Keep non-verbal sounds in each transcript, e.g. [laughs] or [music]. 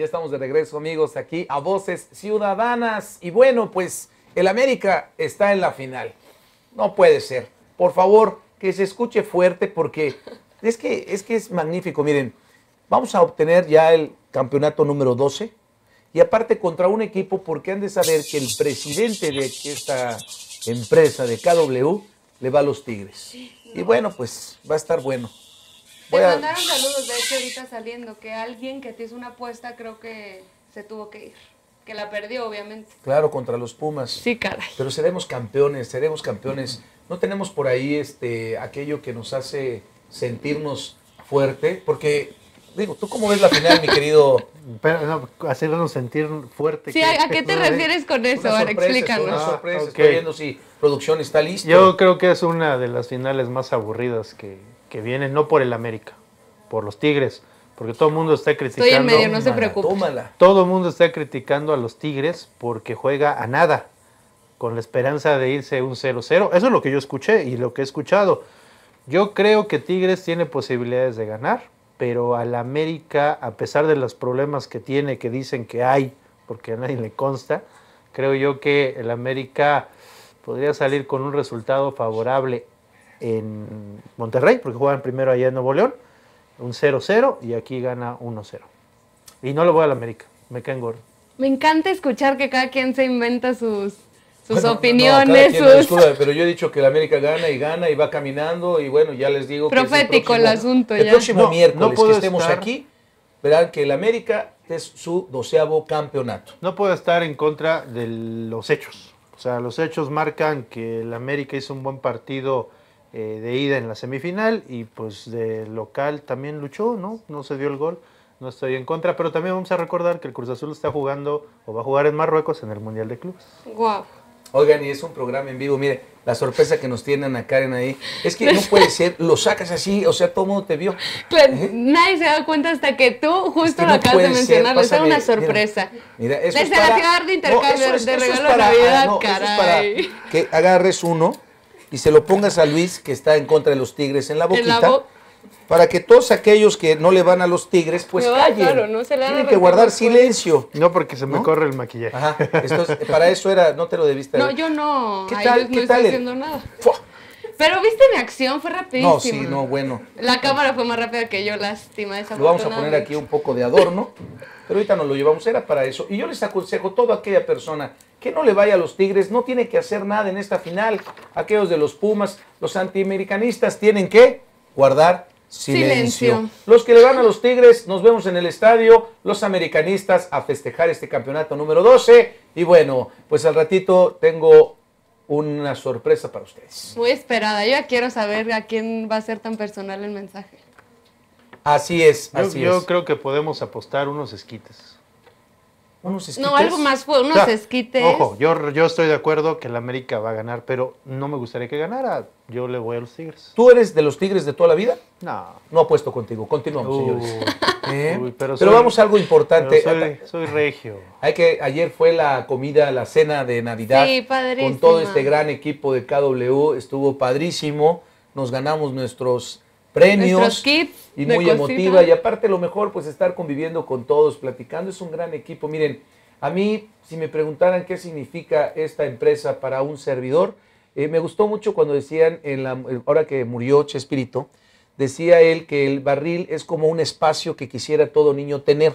Ya estamos de regreso, amigos, aquí a Voces Ciudadanas. Y bueno, pues el América está en la final. No puede ser. Por favor, que se escuche fuerte porque es que es, que es magnífico. Miren, vamos a obtener ya el campeonato número 12 y aparte contra un equipo porque han de saber que el presidente de esta empresa de KW le va a los Tigres. Y bueno, pues va a estar bueno. Te mandaron saludos, de hecho, ahorita saliendo, que alguien que te hizo una apuesta creo que se tuvo que ir. Que la perdió, obviamente. Claro, contra los Pumas. Sí, caray. Pero seremos campeones, seremos campeones. No tenemos por ahí este, aquello que nos hace sentirnos fuerte, porque Digo, ¿tú cómo ves la final, mi querido? [laughs] Pero, no, hacernos sentir fuerte. Sí, ¿a qué te refieres con eso? Ahora explícanos. Una ah, sorpresa, estoy viendo si producción está lista. Yo creo que es una de las finales más aburridas que, que viene no por el América, por los Tigres, porque todo el mundo está criticando. medio, no se Todo el mundo está criticando a los Tigres porque juega a nada, con la esperanza de irse un 0-0. Eso es lo que yo escuché y lo que he escuchado. Yo creo que Tigres tiene posibilidades de ganar, pero al América, a pesar de los problemas que tiene, que dicen que hay, porque a nadie le consta, creo yo que el América podría salir con un resultado favorable en Monterrey, porque jugaban primero allá en Nuevo León, un 0-0 y aquí gana 1-0. Y no lo voy a la América, me caen gordo. Me encanta escuchar que cada quien se inventa sus, sus opiniones. pero yo he dicho que la América gana y gana y va caminando y bueno, ya les digo. Profético el, asunto. El próximo miércoles que estemos aquí, verán que la América es su doceavo campeonato. No puedo estar en contra de los hechos. O sea, los hechos marcan que el América hizo un buen partido eh, de ida en la semifinal y pues de local también luchó, ¿no? No se dio el gol, no estoy en contra, pero también vamos a recordar que el Cruz Azul está jugando o va a jugar en Marruecos en el Mundial de Clubes. Wow. Oigan, y es un programa en vivo, mire, la sorpresa que nos tienen a Karen ahí. Es que no puede ser, lo sacas así, o sea, todo mundo te vio. ¿Eh? Nadie se da cuenta hasta que tú justo lo acabas de mencionar, es una sorpresa. Mira, Desde la ciudad de intercambio, de regalo ah, de para que agarres uno y se lo pongas a Luis, que está en contra de los Tigres, en la boquita. para que todos aquellos que no le van a los tigres, pues Claro, no se Tienen que guardar pues. silencio. No, porque se me corre el maquillaje. Ajá. para eso era, no te lo debiste. No, yo no. ¿Qué tal? no nada. Pero viste mi acción, fue rapidísimo. No, sí, no, bueno. La cámara fue más rápida que yo, lástima. esa Lo vamos a poner aquí un poco de adorno, pero ahorita nos lo llevamos, era para eso. Y yo les aconsejo a toda aquella persona que no le vaya a los Tigres, no tiene que hacer nada en esta final. Aquellos de los Pumas, los antiamericanistas, tienen que guardar Silencio. silencio. Los que le van a los Tigres, nos vemos en el estadio. Los americanistas a festejar este campeonato número 12. Y bueno, pues al ratito tengo una sorpresa para ustedes. Muy esperada. Yo ya quiero saber a quién va a ser tan personal el mensaje. Así es, así yo, yo creo que podemos apostar unos esquites unos esquites. No, algo más, unos esquites. Ojo, yo, estoy de acuerdo que el América va a ganar, pero no me gustaría que ganara. Yo le voy a los Tigres. ¿Tú eres de los Tigres de toda la vida? No. No apuesto contigo. Continuamos, señores. [laughs] ¿Eh? pero, vamos a algo importante. Soy, regio. Hay que, ayer fue la comida, la cena de Navidad. Sí, padrísimo. Con todo este gran equipo de KW. Estuvo padrísimo. Nos ganamos nuestros premios y muy emotiva. Y aparte lo mejor, pues estar conviviendo con todos, platicando. Es un gran equipo. Miren, a mí, si me preguntaran qué significa esta empresa para un servidor, eh, me gustó mucho cuando decían, en la, eh, ahora que murió Chespirito, decía él que el barril es como un espacio que quisiera todo niño tener.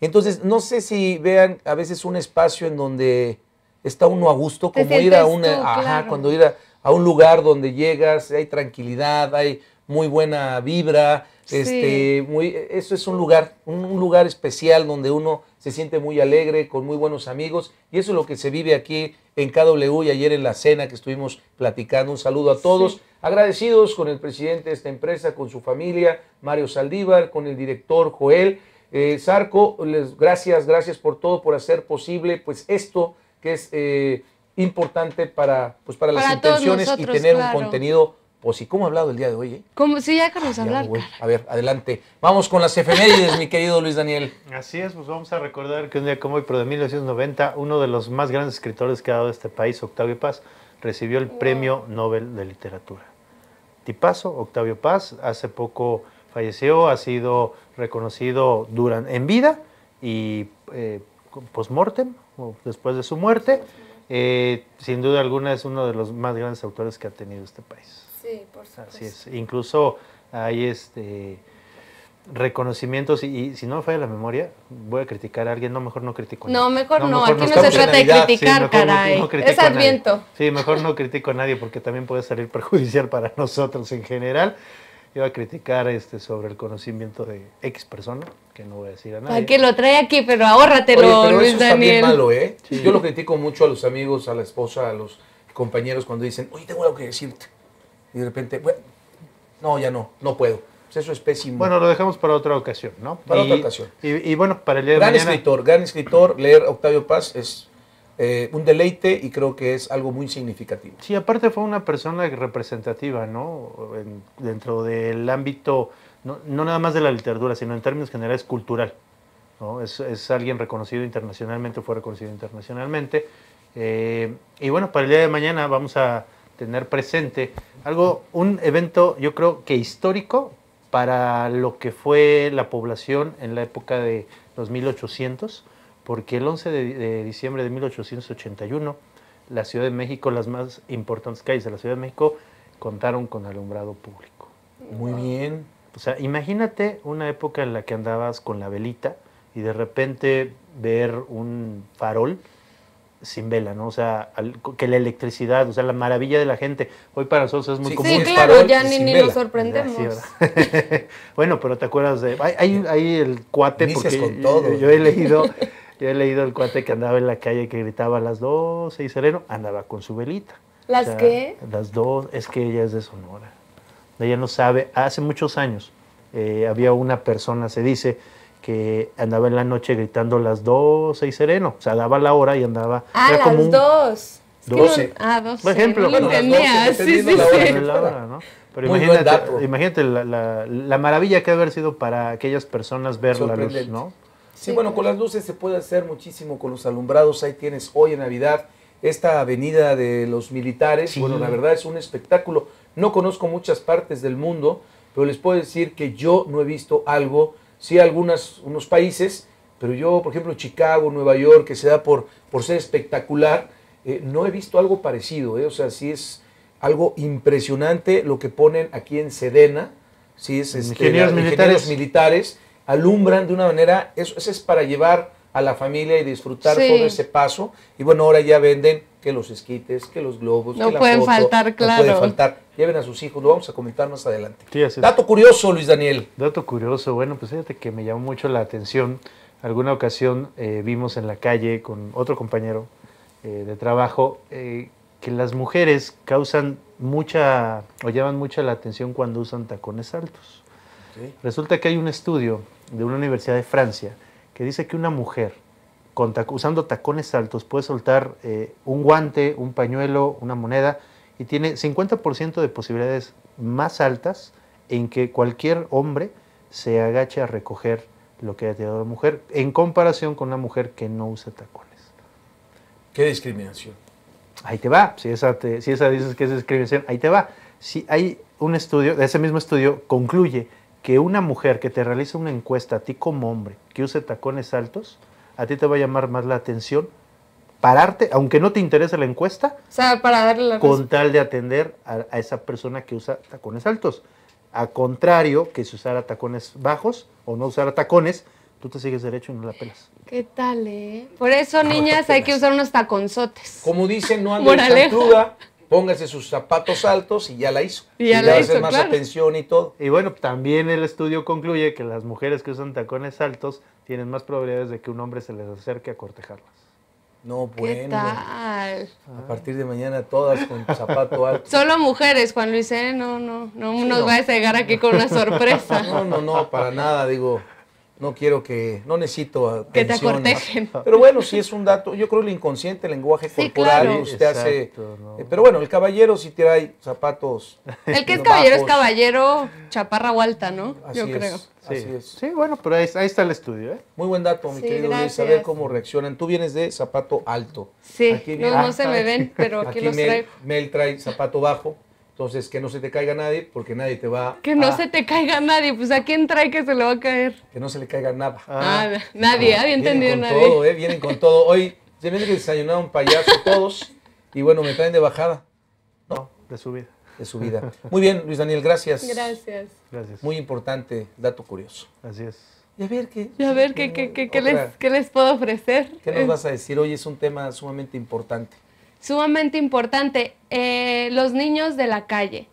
Entonces, no sé si vean a veces un espacio en donde está uno a gusto, como ir a una, ajá, cuando ir a, a, un lugar donde llegas, hay tranquilidad, hay muy buena vibra, este, muy, eso es un lugar, un, lugar especial donde uno se siente muy alegre, con muy buenos amigos, y eso es lo que se vive aquí en KW y ayer en la cena que estuvimos platicando. Un saludo a todos. Agradecidos con el presidente de esta empresa, con su familia, Mario Saldívar, con el director Joel. Eh, Sarco, les, gracias, gracias por todo, por hacer posible pues esto que es eh, importante para, pues, para, las intenciones y tener un contenido pues sí, ¿cómo ha hablado el día de hoy? Eh? Sí, ya Carlos, de hablar. a ver, adelante. Vamos con las efemérides, mi querido Luis Daniel. Así es, pues vamos a recordar que un día como hoy, pero de 1990, uno de los más grandes escritores que ha dado este país, Octavio Paz, recibió el Premio Nobel de Literatura. Tipazo, Octavio Paz, hace poco falleció, ha sido reconocido en vida y eh, postmortem, post después de su muerte. Eh, sin duda alguna es uno de los más grandes autores que ha tenido este país. Sí, por supuesto. es. Incluso hay este reconocimientos y, si no me falla la memoria, voy a criticar a alguien, no, mejor no critico. A nadie. No, mejor no, aquí no, se trata de criticar, caray. es adviento. Sí, mejor no critico a nadie porque también puede salir [laughs] perjudicial para nosotros en general. voy a criticar este sobre el conocimiento de ex persona, que no voy a decir a nadie. lo trae aquí? Pero ahórratelo, Yo lo critico mucho a los amigos, a la esposa, a los compañeros cuando dicen, oye, tengo algo que decirte y de repente, bueno, no, ya no, no puedo. Pues eso es pésimo. Bueno, lo dejamos para otra ocasión, ¿no? Para otra ocasión. Y, bueno, para el día de mañana... escritor, gran escritor, leer Octavio Paz es eh, un deleite y creo que es algo muy significativo. Sí, aparte fue una persona representativa, ¿no? dentro del ámbito, no, no, nada más de la literatura, sino en términos generales cultural. ¿no? Es, alguien reconocido internacionalmente, fue reconocido internacionalmente. Eh, y bueno, para el día de mañana vamos a tener presente. Algo, un evento yo creo que histórico para lo que fue la población en la época de los 1800, porque el 11 de, diciembre de 1881 la Ciudad de México, las más importantes calles de la Ciudad de México, contaron con alumbrado público. Muy bien. O sea, imagínate una época en la que andabas con la velita y de repente ver un farol sin vela, ¿no? O sea, que la electricidad, o sea, la maravilla de la gente. Hoy para nosotros es muy común. Sí, claro, ya ni, nos sorprendemos. [laughs] bueno, pero te acuerdas de... Hay, el cuate, porque Yo, he leído... Yo he leído el cuate que andaba en la calle que gritaba a las 12 y sereno, andaba con su velita. ¿Las qué? Las dos, es que ella es de Sonora. Ella no sabe, hace muchos años eh, había una persona, se dice, que andaba en la noche gritando las 12 y sereno. O sea, daba la hora y andaba. Ah, las 2. Ah, Por ejemplo, sí, sí, sí. imagínate, la, maravilla que ha haber sido para aquellas personas ver la luz, ¿no? Sí, bueno, con las luces se puede hacer muchísimo con los alumbrados. Ahí tienes hoy en Navidad esta avenida de los militares. Bueno, la verdad es un espectáculo. No conozco muchas partes del mundo, pero les puedo decir que yo no he visto algo sí algunos unos países, pero yo, por ejemplo, Chicago, Nueva York, que se da por, por ser espectacular, eh, no he visto algo parecido, eh, o sea, sí es algo impresionante lo que ponen aquí en Sedena, sí es este, ingenieros, militares. militares, alumbran de una manera, eso, eso es para llevar a la familia y disfrutar todo ese paso. Y bueno, ahora ya venden que los esquites, que los globos, no que pueden la foto, faltar, claro. No pueden faltar. Lleven a sus hijos, lo vamos a comentar más adelante. Dato curioso, Luis Daniel. Dato curioso, bueno, pues fíjate que me llamó mucho la atención. Alguna ocasión eh, vimos en la calle con otro compañero eh, de trabajo eh, que las mujeres causan mucha o llaman mucha la atención cuando usan tacones altos. Resulta que hay un estudio de una universidad de Francia que dice que una mujer usando tacones altos puede soltar eh, un guante, un pañuelo, una moneda y tiene 50% de posibilidades más altas en que cualquier hombre se agache a recoger lo que ha tirado la mujer en comparación con una mujer que no usa tacones. ¿Qué discriminación? Ahí te va, si si esa dices que es discriminación, ahí te va. Si hay un estudio, ese mismo estudio concluye que una mujer que te realiza una encuesta a ti como hombre use tacones altos, a ti te va a llamar más la atención pararte, aunque no te interese la encuesta, para darle con tal de atender a, esa persona que usa tacones altos. A contrario que si usara tacones bajos o no usara tacones, tú te sigues derecho y no la pelas. ¿Qué tal, eh? Por eso, niñas, hay que usar unos taconzotes. Como dicen, no hay en póngase sus zapatos altos y ya la hizo. Y ya, y más atención y todo. Y bueno, también el estudio concluye que las mujeres que usan tacones altos tienen más probabilidades de que un hombre se les acerque a cortejarlas. No, bueno. A partir de mañana todas con zapato [laughs] alto. Solo mujeres, Juan Luis, ¿eh? no, no, no, nos no. va a llegar aquí con una [laughs] sorpresa. No, no, no, para nada, digo no quiero que, no necesito que te acortejen. Pero bueno, sí es un dato, yo creo el inconsciente, el lenguaje corporal, usted hace... Eh, pero bueno, el caballero sí trae zapatos. El que es [laughs] caballero es caballero chaparra o alta, ¿no? yo creo. Sí. bueno, pero ahí, está el estudio. ¿eh? Muy buen dato, mi querido a ver cómo reaccionan. Tú vienes de zapato alto. Sí, no, se me ah, ven, pero [laughs] aquí, los Mel trae zapato bajo. Entonces, que no se te caiga nadie, porque nadie te va Que no se te caiga nadie, pues ¿a quién trae que se le va a caer? Que no se le caiga nada. Ah, ah. nadie, había ah, entendido nadie. Vienen con todo, eh, vienen con todo. Hoy se viene que desayunaron payaso todos, y bueno, me traen de bajada. No, de subida. De subida. Muy bien, Luis Daniel, gracias. Gracias. Gracias. Muy importante, dato curioso. Así es. Y a ver qué. ver qué, qué, qué, les, les, puedo ofrecer. ¿Qué nos eh. vas a decir? Hoy es un tema sumamente importante sumamente importante, eh, los niños de la calle.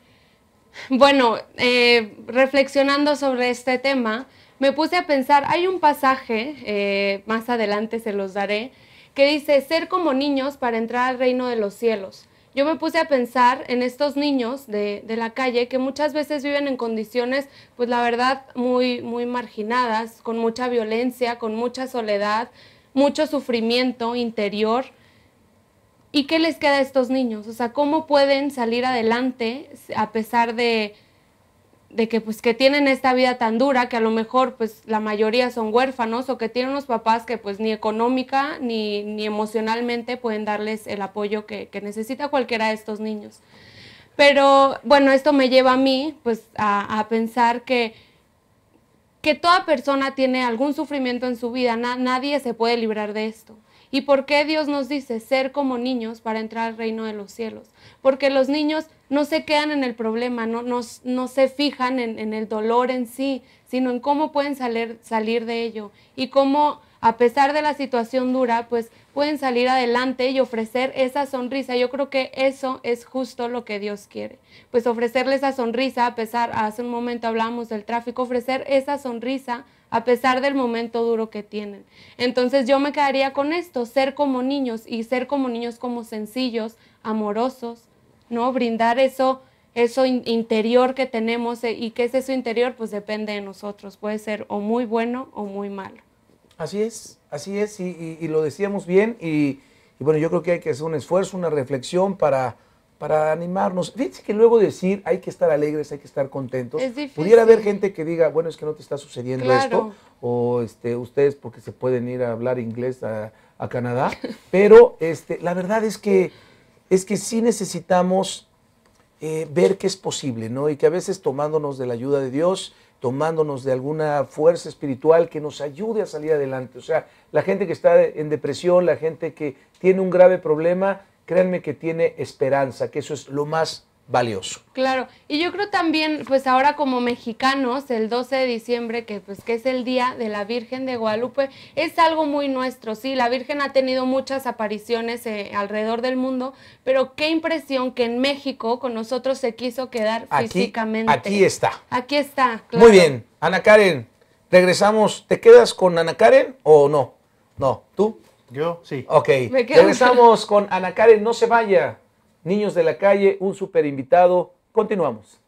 Bueno, eh, reflexionando sobre este tema, me puse a pensar, hay un pasaje, eh, más adelante se los daré, que dice, ser como niños para entrar al reino de los cielos. Yo me puse a pensar en estos niños de, de la calle que muchas veces viven en condiciones, pues la verdad, muy, muy marginadas, con mucha violencia, con mucha soledad, mucho sufrimiento interior. ¿Y qué les queda a estos niños? O sea, ¿cómo pueden salir adelante a pesar de, que pues que tienen esta vida tan dura, que a lo mejor pues la mayoría son huérfanos o que tienen unos papás que pues ni económica ni, emocionalmente pueden darles el apoyo que, necesita cualquiera de estos niños. Pero bueno, esto me lleva a mí pues a, pensar que, que toda persona tiene algún sufrimiento en su vida, nadie se puede librar de esto. ¿Y por qué Dios nos dice ser como niños para entrar al reino de los cielos? Porque los niños no se quedan en el problema, no, no, se fijan en, el dolor en sí, sino en cómo pueden salir, salir de ello y cómo a pesar de la situación dura, pues pueden salir adelante y ofrecer esa sonrisa. Yo creo que eso es justo lo que Dios quiere. Pues ofrecerle esa sonrisa, a pesar, hace un momento hablábamos del tráfico, ofrecer esa sonrisa a pesar del momento duro que tienen. Entonces yo me quedaría con esto, ser como niños y ser como niños como sencillos, amorosos, ¿no? Brindar eso, eso interior que tenemos eh, y qué es eso interior, pues depende de nosotros, puede ser o muy bueno o muy malo. Así es, así es, y, lo decíamos bien y bueno, yo creo que hay que hacer un esfuerzo, una reflexión para para animarnos. Fíjense que luego decir hay que estar alegres, hay que estar contentos. Pudiera haber gente que diga, bueno, es que no te está sucediendo esto, o este, ustedes porque se pueden ir a hablar inglés a, Canadá, [laughs] pero este, la verdad es que, es que sí necesitamos eh, ver que es posible, ¿no? Y que a veces tomándonos de la ayuda de Dios, tomándonos de alguna fuerza espiritual que nos ayude a salir adelante. O sea, la gente que está en depresión, la gente que tiene un grave problema, créanme que tiene esperanza, que eso es lo más valioso. Claro, y yo creo también, pues ahora como mexicanos, el 12 de diciembre, que pues que es el día de la Virgen de Guadalupe, es algo muy nuestro, sí, la Virgen ha tenido muchas apariciones eh, alrededor del mundo, pero qué impresión que en México con nosotros se quiso quedar físicamente. Aquí está. Aquí está, Muy bien, Ana Karen, regresamos, ¿te quedas con Ana Karen o no? No, ¿tú? Yo, sí. Ok. Regresamos con Ana Karen, no se vaya. Niños de la calle, un super invitado. Continuamos.